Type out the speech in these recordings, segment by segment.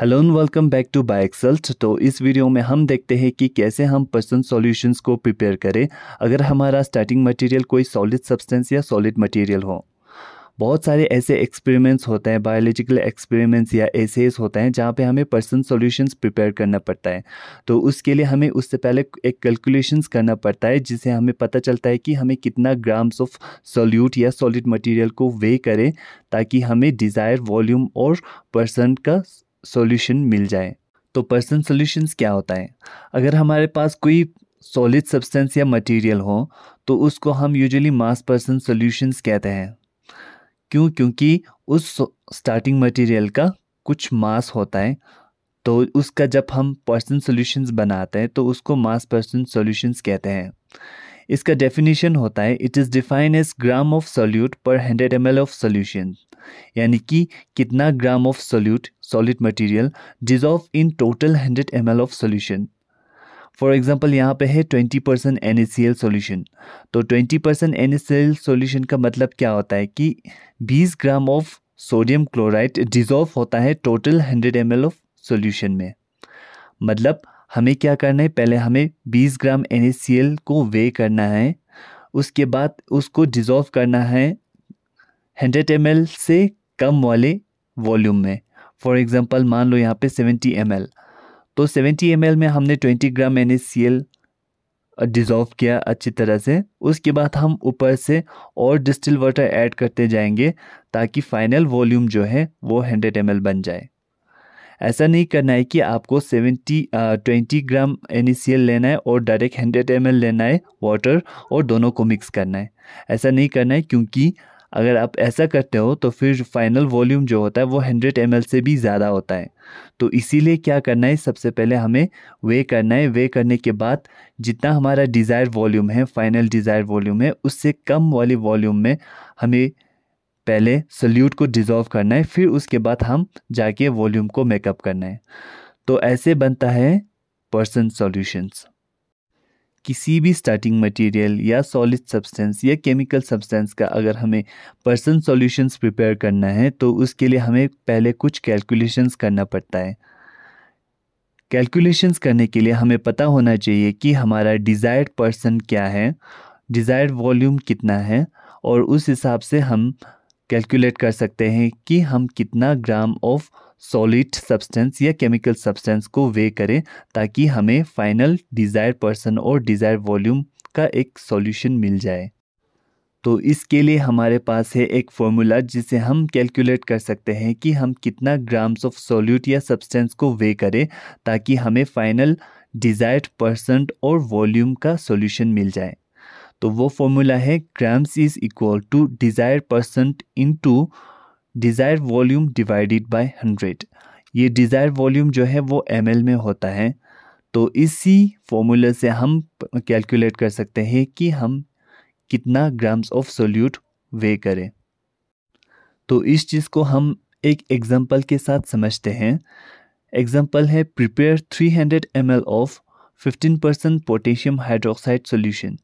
hello and welcome back to by exalt तो इस video में हम देखते हैं कि कैसे हम पर्सन सॉल्यूशंस को प्रिपेयर करें अगर हमारा स्टार्टिंग मटेरियल कोई सॉलिड सब्सटेंस या सॉलिड मटेरियल हो बहुत सारे ऐसे एक्सपेरिमेंट्स होते हैं बायोलॉजिकल एक्सपेरिमेंट्स या ऐसे होते हैं जहाँ पे हमें पर्सन सॉल्यूशंस प्रिपेयर करना पड़ता है तो उसके लिए हमें उससे पहले एक कैलकुलेशंस करना पड़ता है जिससे हमें पता चलता है कि हमें कितना ग्राम्स ऑफ सॉल्यूट या सॉलिड मटेरियल को वे करें ताकि हमें डिज़ायर वॉल्यूम और पर्सन का सॉल्यूशन मिल जाए तो पर्सन सॉल्यूशंस क्या होता है अगर हमारे पास कोई सॉलिड सब्सटेंस या मटेरियल हो तो उसको हम यूजुअली मास पर्सन सॉल्यूशंस कहते हैं क्यों क्योंकि उस स्टार्टिंग मटेरियल का कुछ मास होता है तो उसका जब हम पर्सन सॉल्यूशंस बनाते हैं तो उसको मास पर्सन सॉल्यूशंस कहते हैं इसका डेफिनेशन होता है it is define as gram of solute पर हंड्रेड एम ऑफ सोल्यूशंस यानी कि कितना gram of solute solid material dissolve in total hundred M of solution for example यहाँ पे है twenty percent N C L solution तो twenty percent N S C L solution का मतलब क्या होता है कि बीस gram of sodium chloride dissolve होता है total hundred M of solution में मतलब हमें क्या करना है पहले हमें बीस gram N S C L को वे करना है उसके बाद उसको डिज़ोल्व करना है हंड्रेड एम से कम वाले वॉल्यूम में फॉर एग्ज़ाम्पल मान लो यहाँ पे सेवेंटी एम तो सेवेंटी एम में हमने ट्वेंटी ग्राम एन डिज़ोल्व किया अच्छी तरह से उसके बाद हम ऊपर से और डिस्टिल वाटर ऐड करते जाएंगे ताकि फाइनल वॉल्यूम जो है वो हंड्रेड एम बन जाए ऐसा नहीं करना है कि आपको सेवेंटी ट्वेंटी ग्राम एन लेना है और डायरेक्ट हंड्रेड एम लेना है वाटर और दोनों को मिक्स करना है ऐसा नहीं करना है क्योंकि अगर आप ऐसा करते हो तो फिर फाइनल वॉल्यूम जो होता है वो हंड्रेड एम से भी ज़्यादा होता है तो इसीलिए क्या करना है सबसे पहले हमें वे करना है वे करने के बाद जितना हमारा डिज़ायर वॉल्यूम है फाइनल डिज़ायर वॉल्यूम है उससे कम वाली वॉल्यूम में हमें पहले सल्यूट को डिज़ोल्व करना है फिर उसके बाद हम जाके वॉल्यूम को मेकअप करना है तो ऐसे बनता है पर्सन सॉल्यूशंस किसी भी स्टार्टिंग मटेरियल या सॉलिड सब्सटेंस या केमिकल सब्सटेंस का अगर हमें पर्सन सॉल्यूशंस प्रिपेयर करना है तो उसके लिए हमें पहले कुछ कैलकुलेशंस करना पड़ता है कैलकुलेशंस करने के लिए हमें पता होना चाहिए कि हमारा डिज़ायर्ड पर्सन क्या है डिज़ायर्ड वॉल्यूम कितना है और उस हिसाब से हम कैलकुलेट कर सकते हैं कि हम कितना ग्राम ऑफ सॉलिड सब्सटेंस या केमिकल सब्सटेंस को वे करें ताकि हमें फाइनल डिज़ायर पर्सन और डिज़ायर वॉल्यूम का एक सॉल्यूशन मिल जाए तो इसके लिए हमारे पास है एक फॉर्मूला जिसे हम कैलकुलेट कर सकते हैं कि हम कितना ग्राम्स ऑफ सॉल्यूट या सब्सटेंस को वे करें ताकि हमें फाइनल डिज़ायर्ड परसेंट और वॉल्यूम का सॉल्यूशन मिल जाए तो वो फॉर्मूला है grams is equal to desire percent into to desire volume divided by hundred ये डिज़ायर वॉल्यूम जो है वो एम में होता है तो इसी फॉर्मूला से हम कैलकुलेट कर सकते हैं कि हम कितना ग्राम्स ऑफ सोल्यूट वे करें तो इस चीज़ को हम एक एग्जाम्पल के साथ समझते हैं एग्जाम्पल है prepare 300 ml of 15% potassium hydroxide solution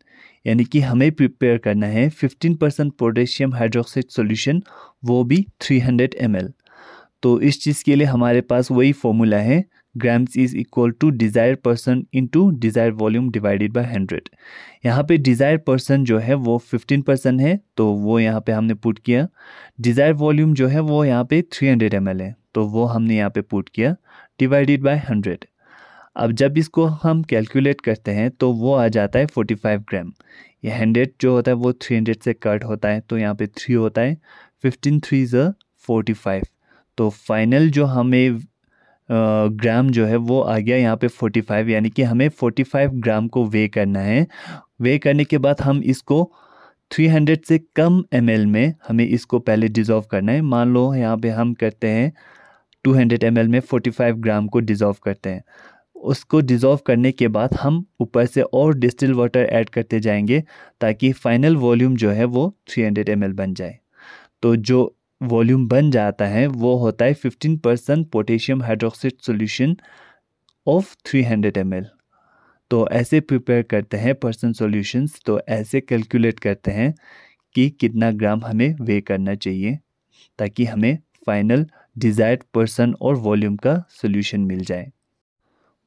यानी कि हमें प्रिपेयर करना है 15 परसेंट पोटेशियम हाइड्रोक्साइड सॉल्यूशन वो भी 300 हंड्रेड तो इस चीज़ के लिए हमारे पास वही फॉर्मूला है grams is equal to desire percent to desire volume divided by hundred यहाँ पे डिज़ायर पर्सन जो है वो फिफ्टीन परसेंट है तो वो यहाँ पे हमने पुट किया डिज़ायर वॉल्यूम जो है वो यहाँ पे थ्री हंड्रेड एम है तो वो हमने यहाँ पे पुट किया डिवाइडेड बाय हंड्रेड अब जब इसको हम कैलकुलेट करते हैं तो वो आ जाता है फोर्टी फाइव ग्राम ये हंड्रेड जो होता है वो थ्री हंड्रेड से कट होता है तो यहाँ पे थ्री होता है fifteen threes forty five तो फाइनल जो हमें ग्राम जो है वो आ गया यहाँ पे 45 यानी कि हमें 45 ग्राम को वे करना है वे करने के बाद हम इसको 300 से कम एम में हमें इसको पहले डिज़ोल्व करना है मान लो यहाँ पे हम करते हैं 200 एम में 45 ग्राम को डिज़ोल्व करते हैं उसको डिज़ोल्व करने के बाद हम ऊपर से और डिस्टिल वाटर ऐड करते जाएंगे ताकि फाइनल वॉल्यूम जो है वो 300 हंड्रेड बन जाए तो जो वॉल्यूम बन जाता है वो होता है 15 percent potassium hydroxide solution of 300 hundred तो ऐसे प्रिपेयर करते हैं पर्सन सॉल्यूशंस तो ऐसे कैलकुलेट करते हैं कि कितना ग्राम हमें वे करना चाहिए ताकि हमें फाइनल डिज़ायर्ड पर्सन और वॉल्यूम का सोल्यूशन मिल जाए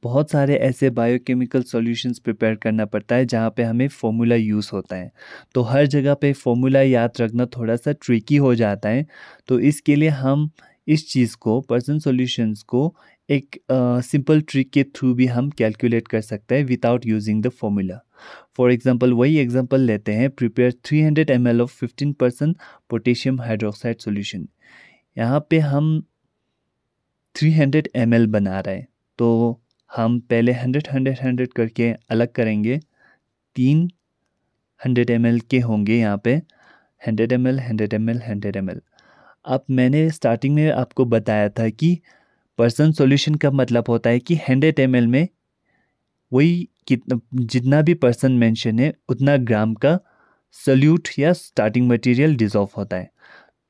बहुत सारे ऐसे बायोकेमिकल सॉल्यूशंस प्रिपेयर करना पड़ता है जहाँ पे हमें फॉर्मूला यूज़ होता है तो हर जगह पे फॉर्मूला याद रखना थोड़ा सा ट्रिकी हो जाता है तो इसके लिए हम इस चीज़ को पर्सन सॉल्यूशंस को एक सिंपल uh, ट्रिक के थ्रू भी हम कैलकुलेट कर सकते हैं without using the formula for example वही एग्ज़ाम्पल लेते हैं prepare 300 hundred M L of fifteen percent potassium hydroxide solution यहाँ पे हम 300 हंड्रेड एम बना रहे हैं तो हम पहले हंड्रेड हंड्रेड हंड्रेड करके अलग करेंगे तीन हंड्रेड एम के होंगे यहाँ पे hundred M L hundred M L hundred M L अब मैंने स्टार्टिंग में आपको बताया था कि पर्सन सॉल्यूशन का मतलब होता है कि हंड्रेड एम में वही कितना जितना भी पर्सन मेंशन है उतना ग्राम का सल्यूट या स्टार्टिंग मटेरियल डिजॉल्व होता है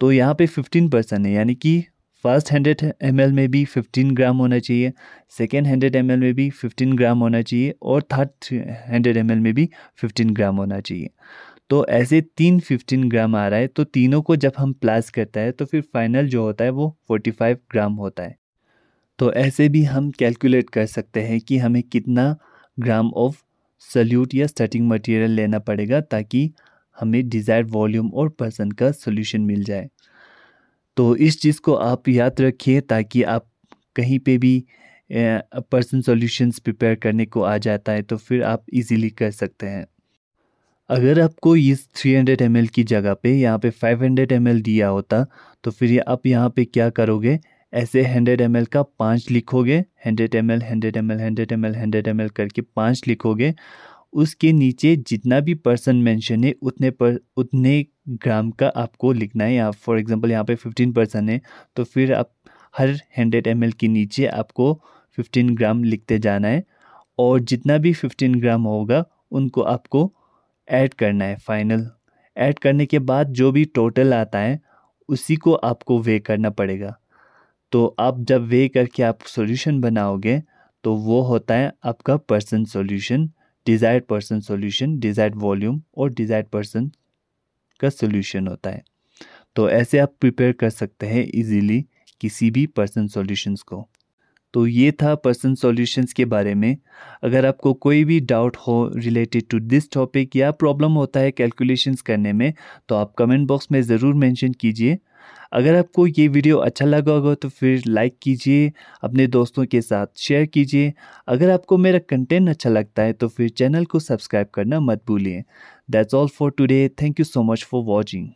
तो यहाँ पे फिफ्टीन परसेंट है यानी कि फर्स्ट हैंडेड एम में भी फिफ्टीन ग्राम होना चाहिए सेकेंड हैंडेड एम में भी फिफ्टीन ग्राम होना चाहिए और थर्ड हैंडेड एम में भी फिफ्टीन ग्राम होना चाहिए तो ऐसे तीन फिफ्टीन ग्राम आ रहा है तो तीनों को जब हम प्लास करता है तो फिर फाइनल जो होता है वो फोर्टी फाइव ग्राम होता है तो ऐसे भी हम कैलकुलेट कर सकते हैं कि हमें कितना ग्राम ऑफ सल्यूट या स्टार्टिंग मटेरियल लेना पड़ेगा ताकि हमें डिज़ायर्ड वॉल्यूम और पर्सन का सोल्यूशन मिल जाए तो इस चीज़ को आप याद रखिए ताकि आप कहीं पे भी पर्सन सॉल्यूशंस प्रिपेयर करने को आ जाता है तो फिर आप इजीली कर सकते हैं अगर आपको इस 300 हंड्रेड की जगह पे यहाँ पे 500 हंड्रेड दिया होता तो फिर आप यहाँ पे क्या करोगे ऐसे 100 एम का पाँच लिखोगे 100 M L 100 M L 100 M L 100 M करके पाँच लिखोगे उसके नीचे जितना भी पर्सन मेंशन है उतने पर उतने ग्राम का आपको लिखना है आप फॉर एग्जांपल यहाँ पे फिफ्टीन पर्सन है तो फिर आप हर हंड्रेड एम के नीचे आपको फिफ्टीन ग्राम लिखते जाना है और जितना भी फिफ्टीन ग्राम होगा उनको आपको ऐड करना है फाइनल ऐड करने के बाद जो भी टोटल आता है उसी को आपको वे करना पड़ेगा तो आप जब वे करके आप सॉल्यूशन बनाओगे तो वो होता है आपका percent solution desired percent solution desired volume और डिज़ायर्ड पर्सन का सॉल्यूशन होता है तो ऐसे आप प्रिपेयर कर सकते हैं इजीली किसी भी पर्सन सॉल्यूशंस को तो ये था पर्सन सॉल्यूशंस के बारे में अगर आपको कोई भी डाउट हो रिलेटेड टू दिस टॉपिक या प्रॉब्लम होता है कैलकुलेशंस करने में तो आप कमेंट बॉक्स में ज़रूर मेंशन कीजिए अगर आपको ये वीडियो अच्छा लगा होगा तो फिर लाइक कीजिए अपने दोस्तों के साथ शेयर कीजिए अगर आपको मेरा कंटेंट अच्छा लगता है तो फिर चैनल को सब्सक्राइब करना मत भूलिए that's all for today thank you so much for watching